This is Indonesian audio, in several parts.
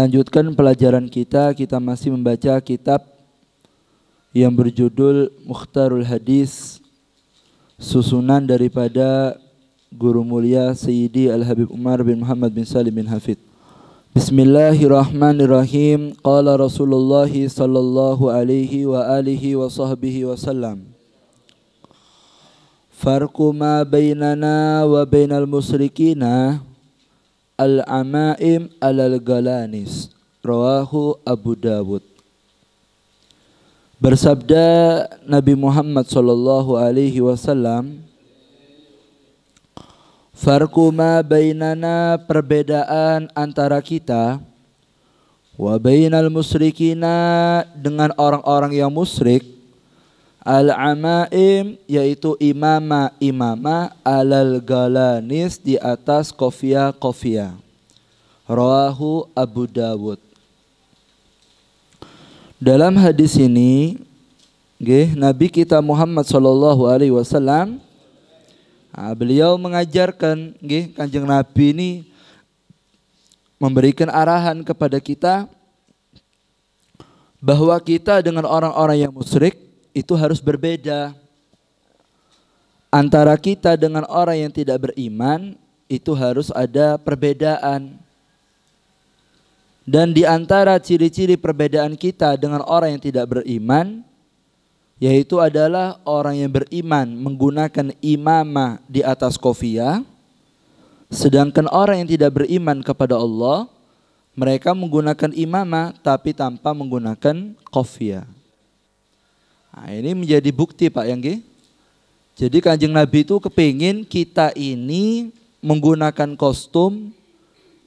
melanjutkan pelajaran kita, kita masih membaca kitab yang berjudul Mukhtarul Hadis susunan daripada guru mulia Sayyidi Al-Habib Umar bin Muhammad bin Salim bin Hafid. Bismillahirrahmanirrahim. Qala Rasulullah sallallahu alaihi wa alihi wa sahbihi wa sallam. Farku ma bainana wa bainal musyrikina al-amaim alal galanis rawahu Abu Dawud bersabda Nabi Muhammad sallallahu alaihi wasallam Farku ma bainana perbedaan antara kita wa bainal musyrikina dengan orang-orang yang musyrik Al-amaim yaitu imama imama alal galanis di atas kofia kofia. Rawahu Abu Dawud. Dalam hadis ini, okay, Nabi kita Muhammad Shallallahu Alaihi Wasallam, ah, beliau mengajarkan, okay, kanjeng Nabi ini memberikan arahan kepada kita bahwa kita dengan orang-orang yang musyrik itu harus berbeda. Antara kita dengan orang yang tidak beriman itu harus ada perbedaan. Dan di antara ciri-ciri perbedaan kita dengan orang yang tidak beriman yaitu adalah orang yang beriman menggunakan imamah di atas kofia sedangkan orang yang tidak beriman kepada Allah mereka menggunakan imamah tapi tanpa menggunakan kofia. Nah, ini menjadi bukti Pak Yanggi. Jadi kanjeng Nabi itu kepingin kita ini menggunakan kostum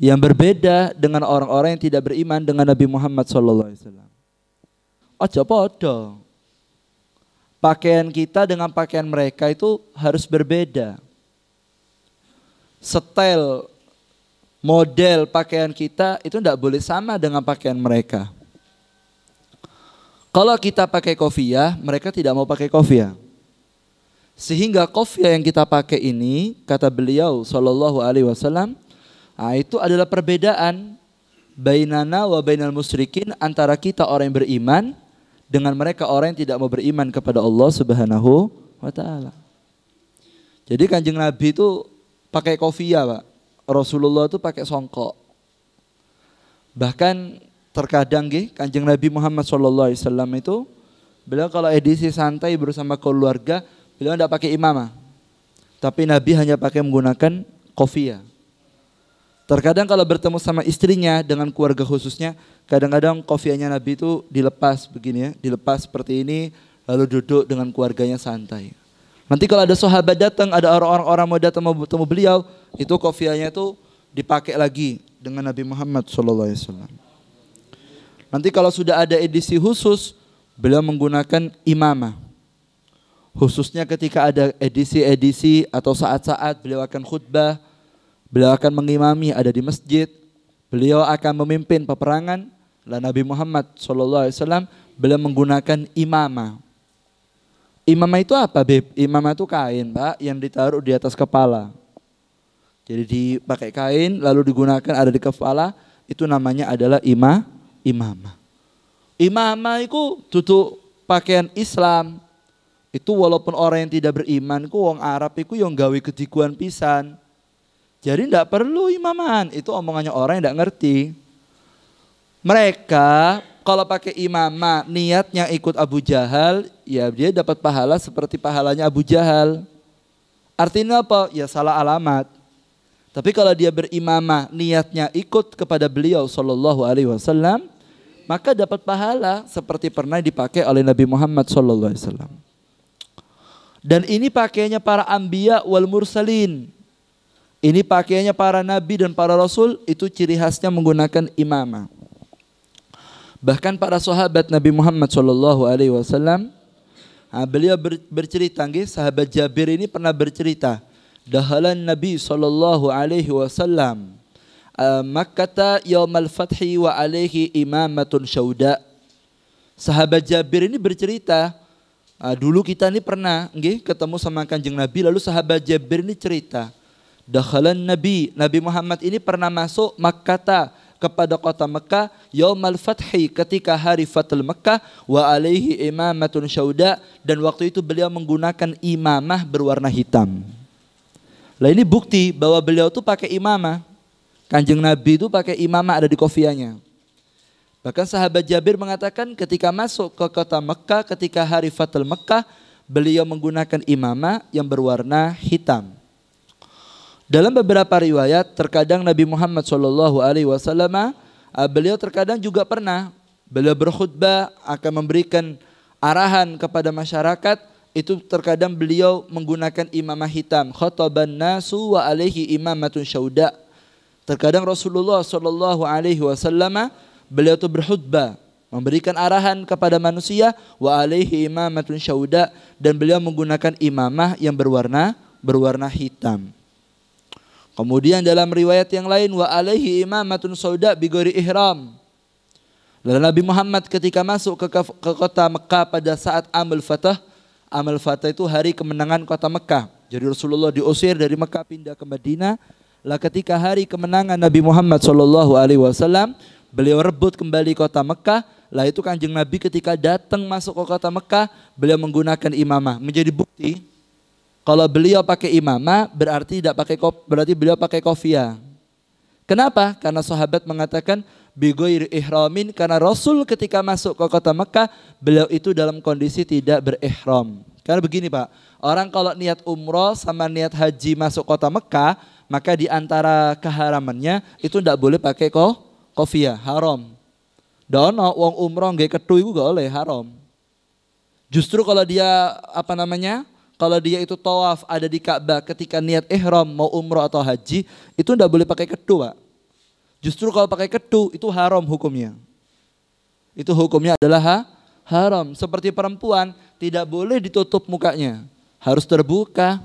yang berbeda dengan orang-orang yang tidak beriman dengan Nabi Muhammad SAW. Ojo podo. Pakaian kita dengan pakaian mereka itu harus berbeda. style model pakaian kita itu tidak boleh sama dengan pakaian mereka. Kalau kita pakai kofia, mereka tidak mau pakai kofia. Sehingga kofia yang kita pakai ini, kata beliau sallallahu Alaihi Wasallam, nah itu adalah perbedaan bainana wa bainal musyrikin antara kita orang yang beriman dengan mereka orang yang tidak mau beriman kepada Allah Subhanahu wa taala. Jadi Kanjeng Nabi itu pakai kofia, Pak. Rasulullah itu pakai songkok. Bahkan terkadang nggih Kanjeng Nabi Muhammad sallallahu alaihi wasallam itu beliau kalau edisi santai bersama keluarga beliau tidak pakai imamah. Tapi Nabi hanya pakai menggunakan kofia. Terkadang kalau bertemu sama istrinya dengan keluarga khususnya, kadang-kadang kofianya Nabi itu dilepas begini ya, dilepas seperti ini, lalu duduk dengan keluarganya santai. Nanti kalau ada sahabat datang, ada orang-orang mau datang mau bertemu beliau, itu kofianya itu dipakai lagi dengan Nabi Muhammad Alaihi Wasallam Nanti kalau sudah ada edisi khusus, beliau menggunakan imamah. Khususnya ketika ada edisi-edisi atau saat-saat beliau akan khutbah, beliau akan mengimami ada di masjid, beliau akan memimpin peperangan. Lah Nabi Muhammad SAW beliau menggunakan imamah. Imamah itu apa, Beb? Imamah itu kain, Pak, yang ditaruh di atas kepala. Jadi dipakai kain lalu digunakan ada di kepala, itu namanya adalah imah imamah. Imamah itu tutup pakaian Islam. Itu walaupun orang yang tidak beriman, ku wong Arab itu yang gawe kedikuan pisan. Jadi tidak perlu imaman. Itu omongannya orang yang tidak ngerti. Mereka kalau pakai imamah niatnya ikut Abu Jahal, ya dia dapat pahala seperti pahalanya Abu Jahal. Artinya apa? Ya salah alamat. Tapi kalau dia berimamah niatnya ikut kepada beliau Shallallahu Alaihi Wasallam, maka dapat pahala seperti pernah dipakai oleh Nabi Muhammad Shallallahu Alaihi Wasallam. Dan ini pakainya para ambia wal mursalin. Ini pakainya para nabi dan para rasul itu ciri khasnya menggunakan imamah. Bahkan para sahabat Nabi Muhammad Shallallahu Alaihi Wasallam, beliau bercerita, sahabat Jabir ini pernah bercerita, dahalan Nabi sallallahu alaihi wasallam eh, Makkah al fathi wa alaihi imamatun syauda. Sahabat Jabir ini bercerita, eh, dulu kita ini pernah nggih ketemu sama Kanjeng Nabi lalu sahabat Jabir ini cerita, dakhalan Nabi, Nabi Muhammad ini pernah masuk Makkah kepada kota Mekah al fathi ketika hari Fatul Mekah wa alaihi imamatun syauda dan waktu itu beliau menggunakan imamah berwarna hitam. Lah ini bukti bahwa beliau tuh pakai imamah. Kanjeng Nabi itu pakai imamah ada di kofianya. Bahkan sahabat Jabir mengatakan ketika masuk ke kota Mekah, ketika hari Fatul Mekah, beliau menggunakan imamah yang berwarna hitam. Dalam beberapa riwayat, terkadang Nabi Muhammad Shallallahu Alaihi Wasallam, ah, beliau terkadang juga pernah beliau berkhutbah akan memberikan arahan kepada masyarakat itu terkadang beliau menggunakan imamah hitam khotoban nasu wa alaihi imamatun syauda terkadang Rasulullah sallallahu alaihi wasallam beliau itu berkhutbah memberikan arahan kepada manusia wa alaihi imamatun syauda dan beliau menggunakan imamah yang berwarna berwarna hitam kemudian dalam riwayat yang lain wa alaihi imamatun syauda bigori ihram Lalu Nabi Muhammad ketika masuk ke, ke kota Mekah pada saat Amul Fatah Amal Fatah itu hari kemenangan kota Mekah. Jadi Rasulullah diusir dari Mekah pindah ke Madinah. Lah ketika hari kemenangan Nabi Muhammad Shallallahu Alaihi Wasallam, beliau rebut kembali kota Mekah. Lah itu kanjeng Nabi ketika datang masuk ke kota Mekah, beliau menggunakan imamah menjadi bukti kalau beliau pakai imamah berarti tidak pakai berarti beliau pakai kofia. Kenapa? Karena sahabat mengatakan bigoir ihramin karena Rasul ketika masuk ke kota Mekah beliau itu dalam kondisi tidak berihram. Karena begini Pak, orang kalau niat umroh sama niat haji masuk kota Mekah, maka di antara keharamannya itu tidak boleh pakai ko kofia, haram. Dono uang umroh gak ketui juga oleh haram. Justru kalau dia apa namanya? Kalau dia itu tawaf ada di Ka'bah ketika niat ihram mau umroh atau haji, itu tidak boleh pakai ketua Pak. Justru kalau pakai kedu itu haram hukumnya. Itu hukumnya adalah ha? haram. Seperti perempuan tidak boleh ditutup mukanya. Harus terbuka.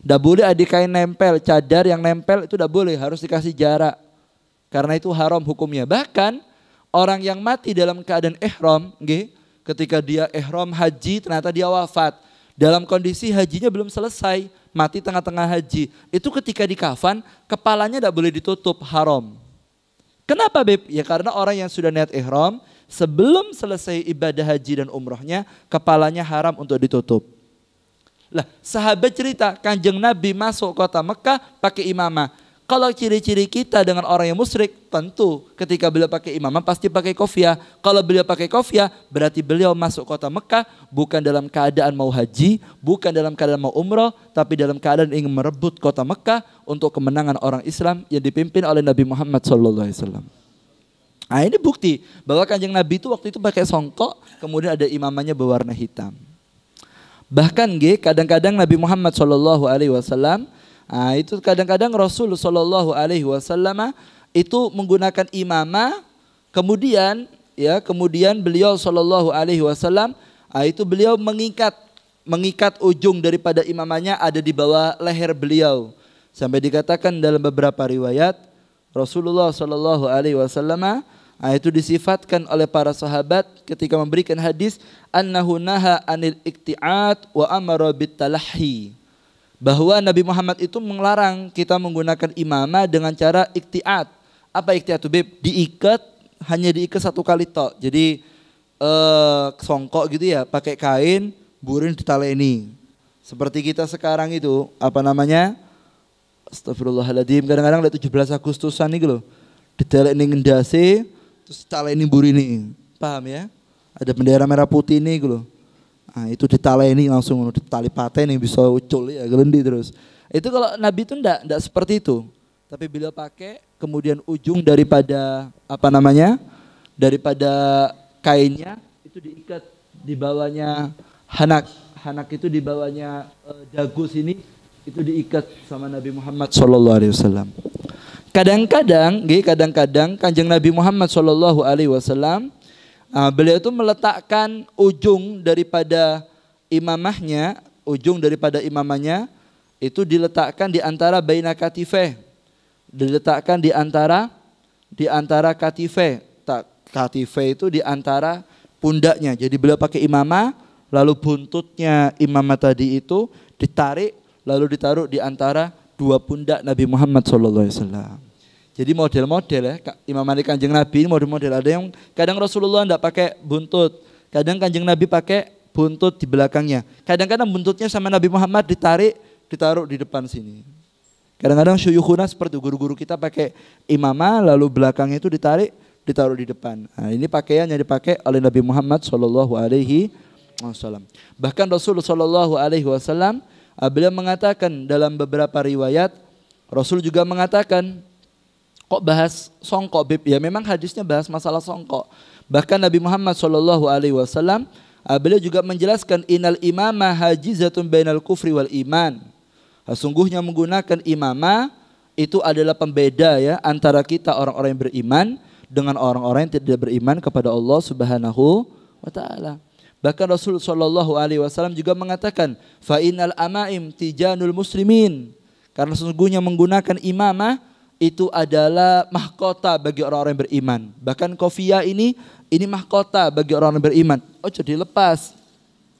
Tidak boleh ada kain nempel, cadar yang nempel itu tidak boleh, harus dikasih jarak. Karena itu haram hukumnya. Bahkan orang yang mati dalam keadaan ihram, nge, ketika dia ihram haji ternyata dia wafat. Dalam kondisi hajinya belum selesai, mati tengah-tengah haji. Itu ketika di kafan, kepalanya tidak boleh ditutup, haram. Kenapa Beb? Ya karena orang yang sudah niat ihram sebelum selesai ibadah haji dan umrohnya kepalanya haram untuk ditutup. Lah sahabat cerita kanjeng Nabi masuk kota Mekah pakai imamah kalau ciri-ciri kita dengan orang yang musyrik, tentu ketika beliau pakai imamah pasti pakai kofiah. Kalau beliau pakai kofiah, berarti beliau masuk kota Mekah bukan dalam keadaan mau haji, bukan dalam keadaan mau umroh, tapi dalam keadaan ingin merebut kota Mekah untuk kemenangan orang Islam yang dipimpin oleh Nabi Muhammad SAW. Nah ini bukti bahwa kanjeng Nabi itu waktu itu pakai songkok, kemudian ada imamannya berwarna hitam. Bahkan G, kadang-kadang Nabi Muhammad SAW Nah, itu kadang-kadang Rasul Shallallahu Alaihi Wasallam itu menggunakan imama, kemudian ya kemudian beliau Shallallahu Alaihi Wasallam ah, itu beliau mengikat mengikat ujung daripada imamanya ada di bawah leher beliau sampai dikatakan dalam beberapa riwayat Rasulullah Shallallahu Alaihi Wasallam Nah, itu disifatkan oleh para sahabat ketika memberikan hadis annahu naha anil ikti'at wa amara bit talahi bahwa Nabi Muhammad itu melarang kita menggunakan imamah dengan cara ikhtiat Apa ikhtiat itu beb Diikat hanya diikat satu kali tok. Jadi eh songkok gitu ya, pakai kain, burin di ini. Seperti kita sekarang itu, apa namanya? Astagfirullahaladzim, kadang-kadang lihat 17 Agustusan nih loh. ini ngendasi, terus taleni ini. Paham ya? Ada bendera merah putih nih gitu loh Nah, itu ini langsung ditali yang bisa ucul ya gelendi terus. Itu kalau Nabi itu ndak ndak seperti itu. Tapi beliau pakai kemudian ujung daripada apa namanya? daripada kainnya itu diikat di bawahnya hanak. Hanak itu di bawahnya uh, eh, dagu sini itu diikat sama Nabi Muhammad sallallahu alaihi wasallam. Kadang-kadang, kadang-kadang Kanjeng Nabi Muhammad sallallahu alaihi wasallam Nah, beliau itu meletakkan ujung daripada imamahnya, ujung daripada imamahnya itu diletakkan di antara baina katife, Diletakkan di antara di antara tak katife itu di antara pundaknya. Jadi beliau pakai imamah, lalu buntutnya imamah tadi itu ditarik lalu ditaruh di antara dua pundak Nabi Muhammad SAW. Jadi model-model ya, Imam Malik Kanjeng Nabi ini model-model. Ada yang kadang Rasulullah tidak pakai buntut, kadang Kanjeng Nabi pakai buntut di belakangnya. Kadang-kadang buntutnya sama Nabi Muhammad ditarik, ditaruh di depan sini. Kadang-kadang syuyukhuna seperti guru-guru kita pakai imamah lalu belakangnya itu ditarik, ditaruh di depan. Nah, ini pakaian yang dipakai oleh Nabi Muhammad Shallallahu Alaihi Wasallam. Bahkan Rasul Shallallahu Alaihi Wasallam eh, beliau mengatakan dalam beberapa riwayat Rasul juga mengatakan Kok bahas songkok, Bib? Ya memang hadisnya bahas masalah songkok. Bahkan Nabi Muhammad Shallallahu Alaihi Wasallam ah, beliau juga menjelaskan inal imama hajizatun bainal kufri wal iman. Nah, menggunakan imama itu adalah pembeda ya antara kita orang-orang yang beriman dengan orang-orang yang tidak beriman kepada Allah Subhanahu wa taala. Bahkan Rasul Shallallahu Alaihi Wasallam juga mengatakan, fa inal amaim tijanul muslimin. Karena sesungguhnya menggunakan imamah itu adalah mahkota bagi orang-orang yang beriman. Bahkan kofia ini ini mahkota bagi orang-orang yang beriman. Oh jadi lepas.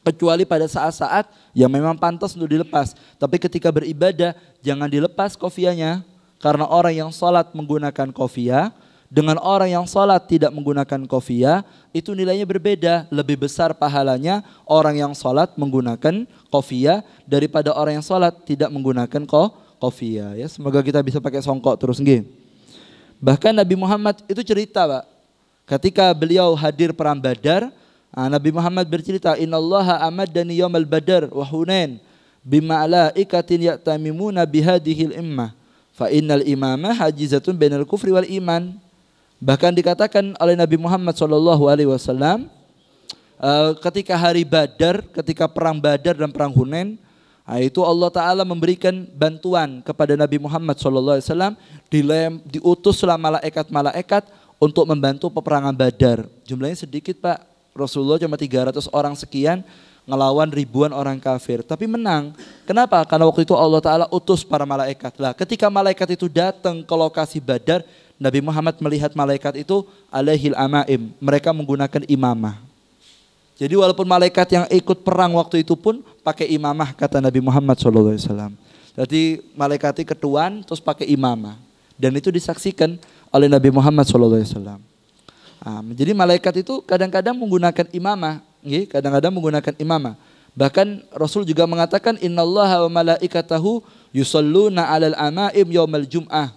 Kecuali pada saat-saat yang memang pantas untuk dilepas. Tapi ketika beribadah jangan dilepas kofianya. Karena orang yang sholat menggunakan kofia dengan orang yang sholat tidak menggunakan kofia itu nilainya berbeda. Lebih besar pahalanya orang yang sholat menggunakan kofia daripada orang yang sholat tidak menggunakan kofia Qafiyah ya. Semoga kita bisa pakai songkok terus nge. Bahkan Nabi Muhammad itu cerita, Pak. Ketika beliau hadir perang Badar, ah, Nabi Muhammad bercerita, "Innallaha dan yaumal badar wa Hunain bima'laikatin ya'tamimuna bihadihil imma Fa innal imamah hajizatun bainal kufri wal iman. Bahkan dikatakan oleh Nabi Muhammad sallallahu alaihi wasallam ah, ketika hari Badar, ketika perang Badar dan perang Hunain, Nah, itu Allah Ta'ala memberikan bantuan kepada Nabi Muhammad SAW dilem, diutus selama malaikat-malaikat untuk membantu peperangan badar. Jumlahnya sedikit Pak, Rasulullah cuma 300 orang sekian ngelawan ribuan orang kafir. Tapi menang. Kenapa? Karena waktu itu Allah Ta'ala utus para malaikat. Lah, ketika malaikat itu datang ke lokasi badar, Nabi Muhammad melihat malaikat itu alaihil amaim. Mereka menggunakan imamah. Jadi walaupun malaikat yang ikut perang waktu itu pun pakai imamah kata Nabi Muhammad SAW. Jadi malaikati ketuan terus pakai imamah. Dan itu disaksikan oleh Nabi Muhammad SAW. Ah, jadi malaikat itu kadang-kadang menggunakan imamah, kadang-kadang menggunakan imamah. Bahkan Rasul juga mengatakan innallaha wa malaikatahu yusalluna 'alal amaim yaumal jum'ah.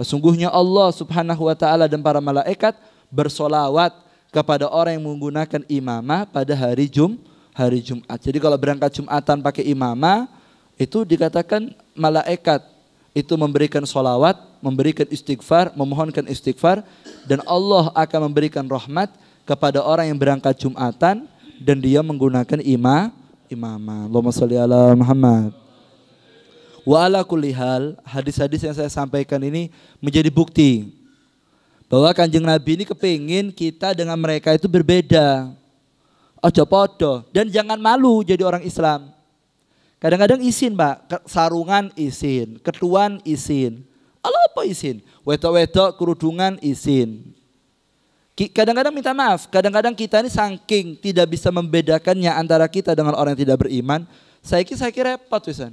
Sesungguhnya Allah Subhanahu wa taala dan para malaikat bersolawat kepada orang yang menggunakan imamah pada hari Jum hari Jumat. Jadi kalau berangkat Jumatan pakai imamah itu dikatakan malaikat itu memberikan solawat, memberikan istighfar, memohonkan istighfar dan Allah akan memberikan rahmat kepada orang yang berangkat Jumatan dan dia menggunakan ima imamah. Allahumma sholli ala Muhammad. Wa ala kulli hal, hadis-hadis yang saya sampaikan ini menjadi bukti bahwa kanjeng Nabi ini kepingin kita dengan mereka itu berbeda. Ojo podo. Dan jangan malu jadi orang Islam. Kadang-kadang izin pak, sarungan izin, ketuan izin. Allah apa izin? Wedok-wedok kerudungan izin. Kadang-kadang minta maaf, kadang-kadang kita ini saking tidak bisa membedakannya antara kita dengan orang yang tidak beriman. Saya kira saya kira repot wisan.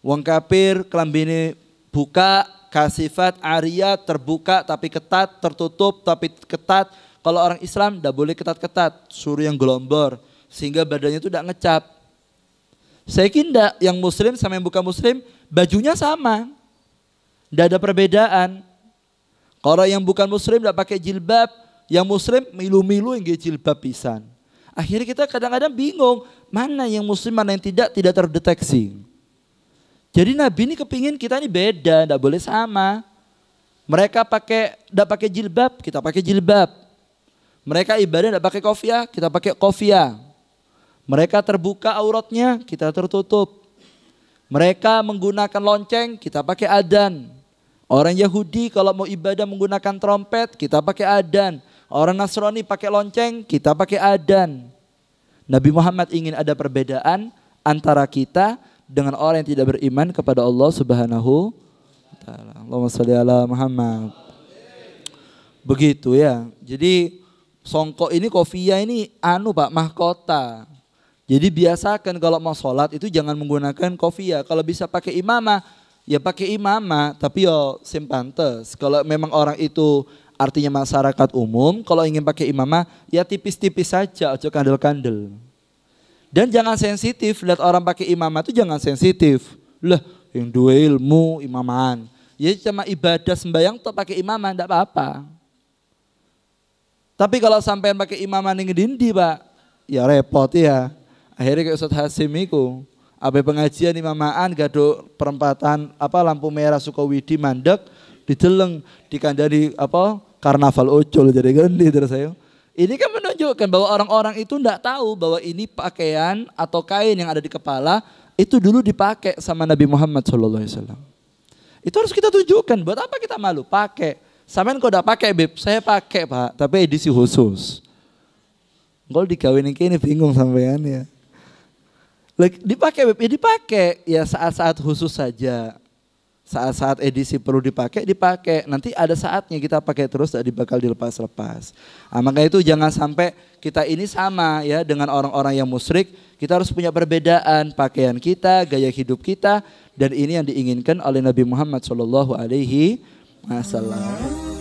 Wong kafir kelambini buka kasifat, aria, terbuka tapi ketat, tertutup tapi ketat. Kalau orang Islam tidak boleh ketat-ketat, suruh yang gelombor. Sehingga badannya itu tidak ngecap. Saya kira yang muslim sama yang bukan muslim, bajunya sama. Tidak ada perbedaan. Kalau yang bukan muslim tidak pakai jilbab, yang muslim milu-milu yang jilbab pisan. Akhirnya kita kadang-kadang bingung, mana yang muslim, mana yang tidak, tidak terdeteksi. Jadi Nabi ini kepingin kita ini beda, tidak boleh sama. Mereka pakai tidak pakai jilbab, kita pakai jilbab. Mereka ibadah tidak pakai kofia, kita pakai kofia. Mereka terbuka auratnya, kita tertutup. Mereka menggunakan lonceng, kita pakai adan. Orang Yahudi kalau mau ibadah menggunakan trompet, kita pakai adan. Orang Nasrani pakai lonceng, kita pakai adan. Nabi Muhammad ingin ada perbedaan antara kita dengan orang yang tidak beriman kepada Allah Subhanahu wa taala. Allahumma shalli ala Muhammad. Begitu ya. Jadi songkok ini kofia ini anu Pak mahkota. Jadi biasakan kalau mau sholat itu jangan menggunakan kofia. Kalau bisa pakai imamah ya pakai imamah tapi yo simpantes. Kalau memang orang itu artinya masyarakat umum kalau ingin pakai imamah ya tipis-tipis saja ojo kandel-kandel. Dan jangan sensitif, lihat orang pakai imamah itu jangan sensitif. Lah, yang dua ilmu imaman. Ya cuma ibadah sembahyang tuh pakai imamah enggak apa-apa. Tapi kalau sampai pakai imamah ini dindi, Pak, ya repot ya. Akhirnya kayak Ustaz Hasim itu, abe pengajian imamahan gaduh perempatan apa lampu merah Sukawidi mandek dijeleng dikandani apa karnaval ucul jadi gendi terus saya ini kan menunjukkan bahwa orang-orang itu tidak tahu bahwa ini pakaian atau kain yang ada di kepala itu dulu dipakai sama Nabi Muhammad SAW. Itu harus kita tunjukkan. Buat apa kita malu? Pakai. Sampean kau tidak pakai, Beb? Saya pakai, Pak. Tapi edisi khusus. Kalau kayak ini bingung sampean ya. Dipakai, Beb. Ya dipakai. Ya saat-saat khusus saja saat-saat edisi perlu dipakai dipakai nanti ada saatnya kita pakai terus tidak bakal dilepas-lepas nah, makanya itu jangan sampai kita ini sama ya dengan orang-orang yang musyrik kita harus punya perbedaan pakaian kita gaya hidup kita dan ini yang diinginkan oleh Nabi Muhammad Shallallahu Alaihi Wasallam.